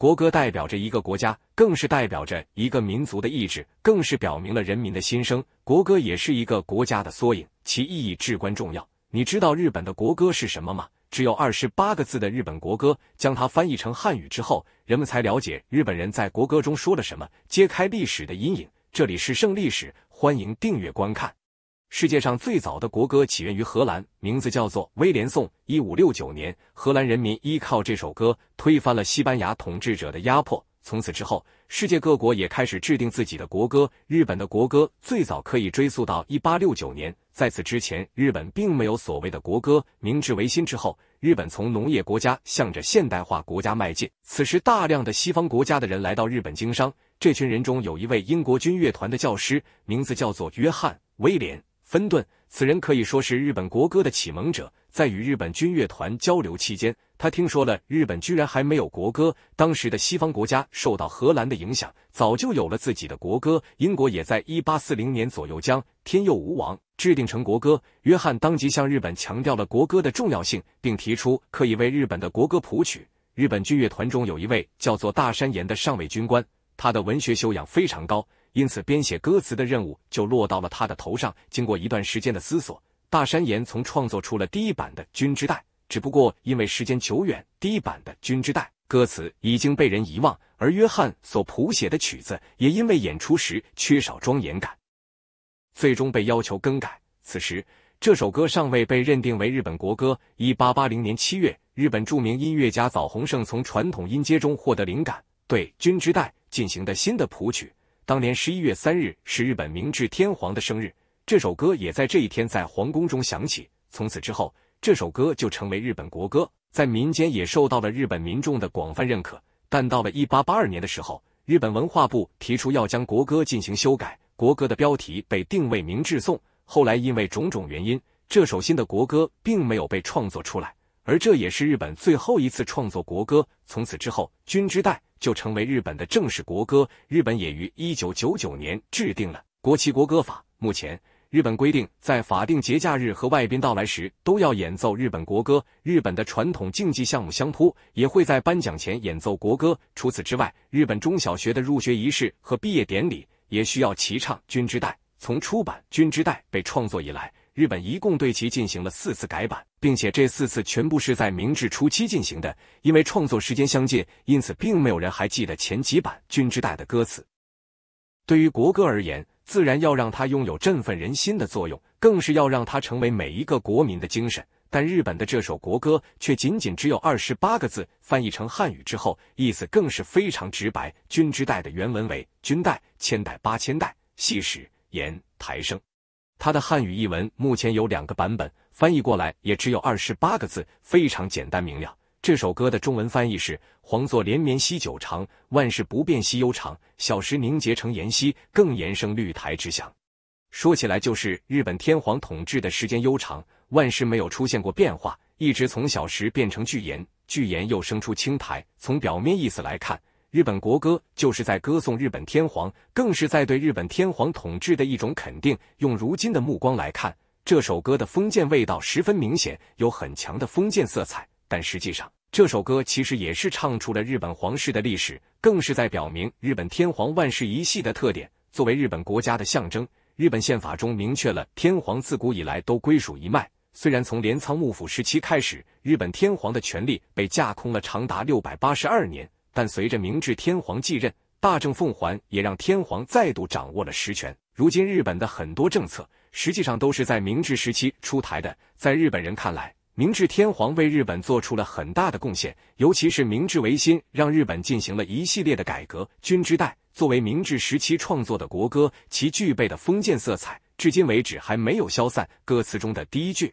国歌代表着一个国家，更是代表着一个民族的意志，更是表明了人民的心声。国歌也是一个国家的缩影，其意义至关重要。你知道日本的国歌是什么吗？只有二十八个字的日本国歌，将它翻译成汉语之后，人们才了解日本人在国歌中说了什么，揭开历史的阴影。这里是胜历史，欢迎订阅观看。世界上最早的国歌起源于荷兰，名字叫做《威廉颂》。一五六九年，荷兰人民依靠这首歌推翻了西班牙统治者的压迫。从此之后，世界各国也开始制定自己的国歌。日本的国歌最早可以追溯到一八六九年，在此之前，日本并没有所谓的国歌。明治维新之后，日本从农业国家向着现代化国家迈进。此时，大量的西方国家的人来到日本经商。这群人中有一位英国军乐团的教师，名字叫做约翰·威廉。芬顿，此人可以说是日本国歌的启蒙者。在与日本军乐团交流期间，他听说了日本居然还没有国歌。当时的西方国家受到荷兰的影响，早就有了自己的国歌。英国也在一八四零年左右将《天佑吾王》制定成国歌。约翰当即向日本强调了国歌的重要性，并提出可以为日本的国歌谱曲。日本军乐团中有一位叫做大山岩的上尉军官，他的文学修养非常高。因此，编写歌词的任务就落到了他的头上。经过一段时间的思索，大山岩从创作出了第一版的《君之代》。只不过因为时间久远，第一版的《君之代》歌词已经被人遗忘，而约翰所谱写的曲子也因为演出时缺少庄严感，最终被要求更改。此时，这首歌尚未被认定为日本国歌。一八八零年七月，日本著名音乐家早红胜从传统音阶中获得灵感，对《君之代》进行的新的谱曲。当年十一月三日是日本明治天皇的生日，这首歌也在这一天在皇宫中响起。从此之后，这首歌就成为日本国歌，在民间也受到了日本民众的广泛认可。但到了一八八二年的时候，日本文化部提出要将国歌进行修改，国歌的标题被定位《明治颂》。后来因为种种原因，这首新的国歌并没有被创作出来，而这也是日本最后一次创作国歌。从此之后，君之代。就成为日本的正式国歌。日本也于一九九九年制定了《国旗国歌法》。目前，日本规定在法定节假日和外宾到来时都要演奏日本国歌。日本的传统竞技项目相扑也会在颁奖前演奏国歌。除此之外，日本中小学的入学仪式和毕业典礼也需要齐唱《军之代》。从出版《军之代》被创作以来，日本一共对其进行了四次改版。并且这四次全部是在明治初期进行的，因为创作时间相近，因此并没有人还记得前几版军之代的歌词。对于国歌而言，自然要让它拥有振奋人心的作用，更是要让它成为每一个国民的精神。但日本的这首国歌却仅仅只有二十八个字，翻译成汉语之后，意思更是非常直白。军之代的原文为“军代千代八千代细史言台生”，它的汉语译文目前有两个版本。翻译过来也只有二十八个字，非常简单明了。这首歌的中文翻译是：皇座连绵兮久长，万事不变兮悠长。小时凝结成岩兮，更延生绿苔之乡。说起来就是日本天皇统治的时间悠长，万事没有出现过变化，一直从小时变成巨岩，巨岩又生出青苔。从表面意思来看，日本国歌就是在歌颂日本天皇，更是在对日本天皇统治的一种肯定。用如今的目光来看。这首歌的封建味道十分明显，有很强的封建色彩。但实际上，这首歌其实也是唱出了日本皇室的历史，更是在表明日本天皇万世一系的特点。作为日本国家的象征，日本宪法中明确了天皇自古以来都归属一脉。虽然从镰仓幕府时期开始，日本天皇的权力被架空了长达六百八十二年，但随着明治天皇继任，大政奉还也让天皇再度掌握了实权。如今，日本的很多政策。实际上都是在明治时期出台的。在日本人看来，明治天皇为日本做出了很大的贡献，尤其是明治维新让日本进行了一系列的改革。《君之代》作为明治时期创作的国歌，其具备的封建色彩至今为止还没有消散。歌词中的第一句，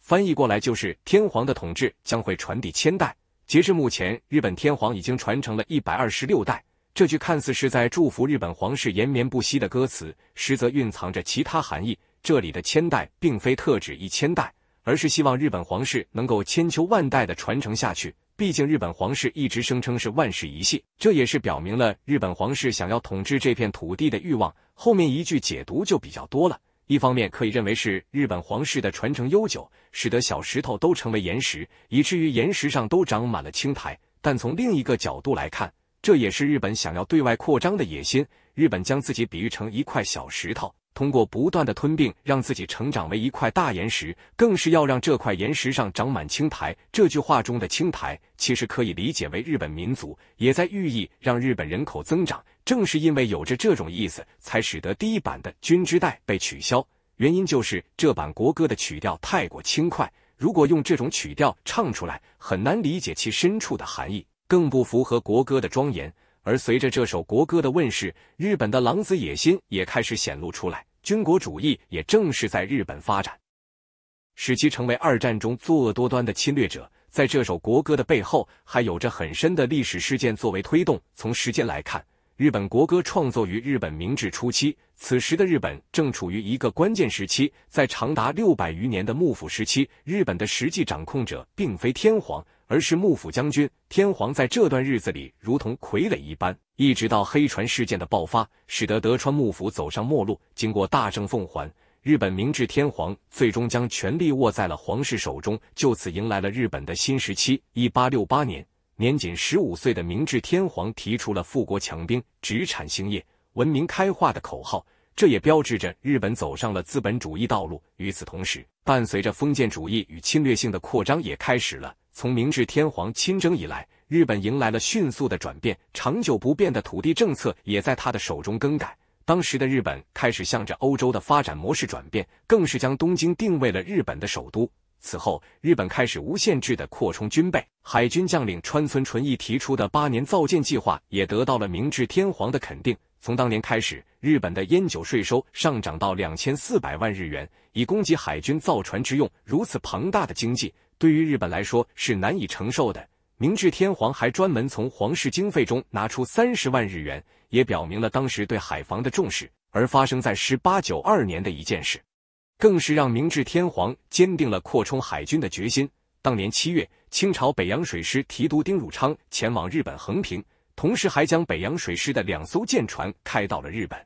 翻译过来就是“天皇的统治将会传递千代”。截至目前，日本天皇已经传承了一百二十六代。这句看似是在祝福日本皇室延绵不息的歌词，实则蕴藏着其他含义。这里的千代并非特指一千代，而是希望日本皇室能够千秋万代的传承下去。毕竟日本皇室一直声称是万世一系，这也是表明了日本皇室想要统治这片土地的欲望。后面一句解读就比较多了，一方面可以认为是日本皇室的传承悠久，使得小石头都成为岩石，以至于岩石上都长满了青苔；但从另一个角度来看，这也是日本想要对外扩张的野心。日本将自己比喻成一块小石头，通过不断的吞并，让自己成长为一块大岩石，更是要让这块岩石上长满青苔。这句话中的青苔，其实可以理解为日本民族，也在寓意让日本人口增长。正是因为有着这种意思，才使得第一版的军之代被取消。原因就是这版国歌的曲调太过轻快，如果用这种曲调唱出来，很难理解其深处的含义。更不符合国歌的庄严。而随着这首国歌的问世，日本的狼子野心也开始显露出来，军国主义也正式在日本发展，使其成为二战中作恶多端的侵略者。在这首国歌的背后，还有着很深的历史事件作为推动。从时间来看，日本国歌创作于日本明治初期，此时的日本正处于一个关键时期。在长达六百余年的幕府时期，日本的实际掌控者并非天皇。而是幕府将军天皇在这段日子里如同傀儡一般，一直到黑船事件的爆发，使得德川幕府走上末路。经过大政奉还，日本明治天皇最终将权力握在了皇室手中，就此迎来了日本的新时期。一八六八年，年仅十五岁的明治天皇提出了“富国强兵、殖产兴业、文明开化”的口号，这也标志着日本走上了资本主义道路。与此同时，伴随着封建主义与侵略性的扩张也开始了。从明治天皇亲征以来，日本迎来了迅速的转变，长久不变的土地政策也在他的手中更改。当时的日本开始向着欧洲的发展模式转变，更是将东京定位了日本的首都。此后，日本开始无限制的扩充军备，海军将领川村纯一提出的八年造舰计划也得到了明治天皇的肯定。从当年开始，日本的烟酒税收上涨到两千四百万日元，以供给海军造船之用。如此庞大的经济，对于日本来说是难以承受的。明治天皇还专门从皇室经费中拿出三十万日元，也表明了当时对海防的重视。而发生在1892年的一件事，更是让明治天皇坚定了扩充海军的决心。当年七月，清朝北洋水师提督丁汝昌前往日本横平。同时，还将北洋水师的两艘舰船开到了日本。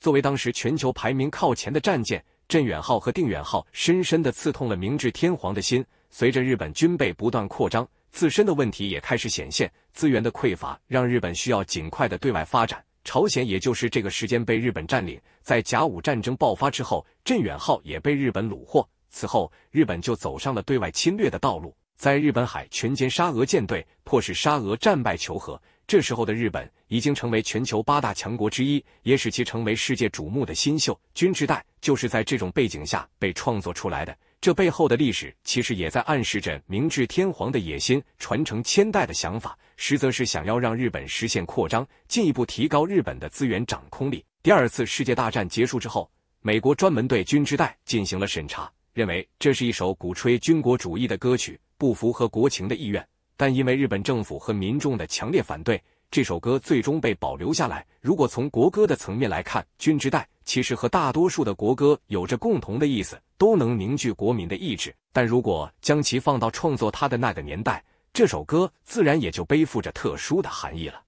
作为当时全球排名靠前的战舰，镇远号和定远号深深地刺痛了明治天皇的心。随着日本军备不断扩张，自身的问题也开始显现，资源的匮乏让日本需要尽快的对外发展。朝鲜也就是这个时间被日本占领。在甲午战争爆发之后，镇远号也被日本虏获。此后，日本就走上了对外侵略的道路。在日本海全歼沙俄舰队，迫使沙俄战败求和。这时候的日本已经成为全球八大强国之一，也使其成为世界瞩目的新秀。军之代就是在这种背景下被创作出来的。这背后的历史其实也在暗示着明治天皇的野心，传承千代的想法，实则是想要让日本实现扩张，进一步提高日本的资源掌控力。第二次世界大战结束之后，美国专门对军之代进行了审查。认为这是一首鼓吹军国主义的歌曲，不符合国情的意愿。但因为日本政府和民众的强烈反对，这首歌最终被保留下来。如果从国歌的层面来看，《军之代》其实和大多数的国歌有着共同的意思，都能凝聚国民的意志。但如果将其放到创作它的那个年代，这首歌自然也就背负着特殊的含义了。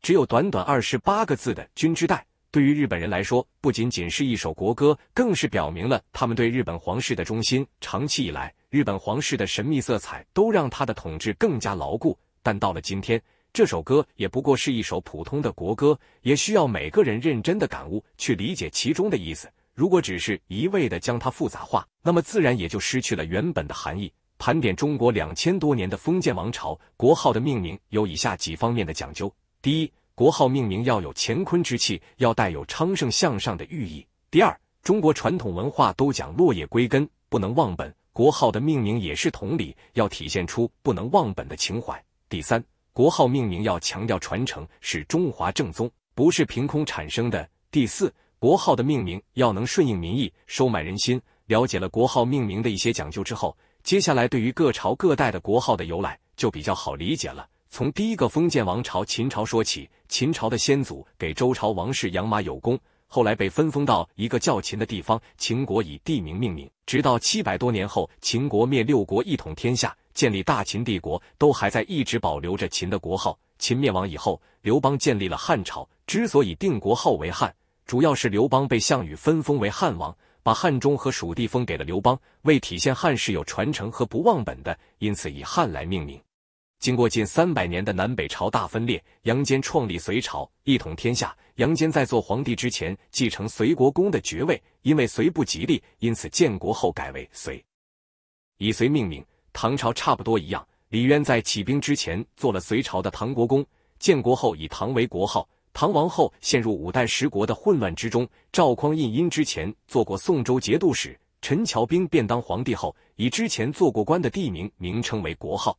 只有短短二十八个字的《军之代》。对于日本人来说，不仅仅是一首国歌，更是表明了他们对日本皇室的忠心。长期以来，日本皇室的神秘色彩都让他的统治更加牢固。但到了今天，这首歌也不过是一首普通的国歌，也需要每个人认真的感悟去理解其中的意思。如果只是一味的将它复杂化，那么自然也就失去了原本的含义。盘点中国两千多年的封建王朝，国号的命名有以下几方面的讲究：第一。国号命名要有乾坤之气，要带有昌盛向上的寓意。第二，中国传统文化都讲落叶归根，不能忘本，国号的命名也是同理，要体现出不能忘本的情怀。第三，国号命名要强调传承，是中华正宗，不是凭空产生的。第四，国号的命名要能顺应民意，收买人心。了解了国号命名的一些讲究之后，接下来对于各朝各代的国号的由来就比较好理解了。从第一个封建王朝秦朝说起，秦朝的先祖给周朝王室养马有功，后来被分封到一个叫秦的地方，秦国以地名命名。直到七百多年后，秦国灭六国一统天下，建立大秦帝国，都还在一直保留着秦的国号。秦灭亡以后，刘邦建立了汉朝，之所以定国号为汉，主要是刘邦被项羽分封为汉王，把汉中和蜀地封给了刘邦，为体现汉室有传承和不忘本的，因此以汉来命名。经过近三百年的南北朝大分裂，杨坚创立隋朝，一统天下。杨坚在做皇帝之前，继承隋国公的爵位，因为隋不吉利，因此建国后改为隋，以隋命名。唐朝差不多一样，李渊在起兵之前做了隋朝的唐国公，建国后以唐为国号。唐王后，陷入五代十国的混乱之中。赵匡胤因之前做过宋州节度使，陈桥兵变当皇帝后，以之前做过官的地名名称为国号。